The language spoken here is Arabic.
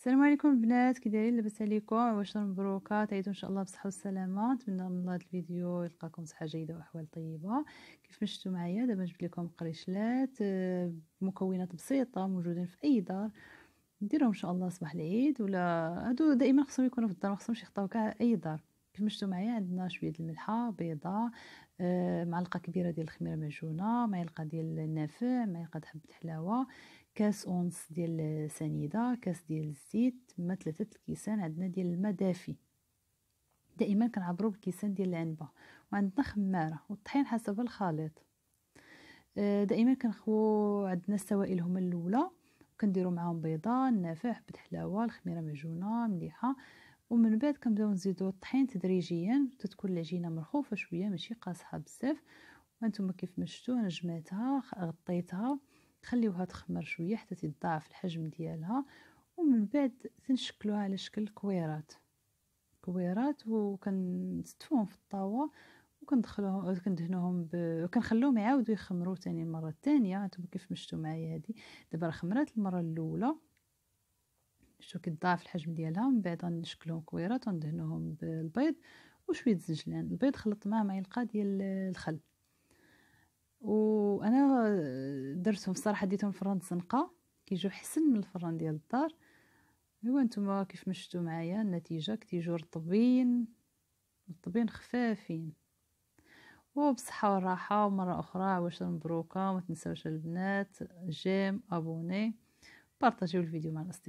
السلام عليكم البنات كي دايرين لاباس عليكم عواشر مبروكه تعيدوا ان شاء الله بصحه وسلامه نتمنى من الله الفيديو يلقاكم صحه جيده واحوال طيبه كيف ما شفتوا معايا دابا جبت لكم قريشلات آه، مكونات بسيطه موجودين في اي دار نديرهم ان شاء الله صباح العيد ولا هادو دائما خصهم يكونوا في الدار ما خصهمش يخطاو كاع اي دار كمشتو معايا عندنا شويه د الملحه بيضه آه، معلقه كبيره ديال الخميره معجونه معلقه ديال النافع معلقه حبه حلاوه كاس اونص ديال سنيده كاس ديال الزيت تما ثلاثه الكيسان عندنا ديال الماء دافي دائما كنعبروا بالكيسان ديال العنبه وعندنا خماره والطحين حسب الخليط آه، دائما كنخوو عندنا السوائل هما الاولى كنديروا معاهم بيضه النافع حبه حلاوه الخميره معجونه مليحه ومن بعد كنبداو نزيدو الطحين تدريجيا تتكون العجينه مرخوفه شويه ماشي قاصحه بزاف وانتم كيف ما شفتوا انا جمعتها غطيتها خليوها تخمر شويه حتى تضاعف الحجم ديالها ومن بعد تنشكلوها على شكل كويرات كويرات وكنستفوهم في الطاوه وكندخلوهم كندهنوهم ب... كنخلوهم يعاودوا يخمروا تاني المره الثانيه انتم كيف مشتو معايا هذه دابا خمرات المره الاولى شو كتضاعف الحجم ديالها من بعد غنشكلهم كويرات وندهنوهم بالبيض وشويه الزجلان البيض خلطت معاه معلقه ديال الخل وانا درتهم الصراحه ديتهم فران الزنقه كيجيو حسن من الفران ديال الدار ايوا نتوما كيف ما شفتوا معايا النتيجه كتيجيو رطبين رطبين خفافين وبصحه والراحه ومره اخرى واش مبروكه ما تنساوش البنات جيم ابوني بارطاجيو الفيديو مع الاصدقاء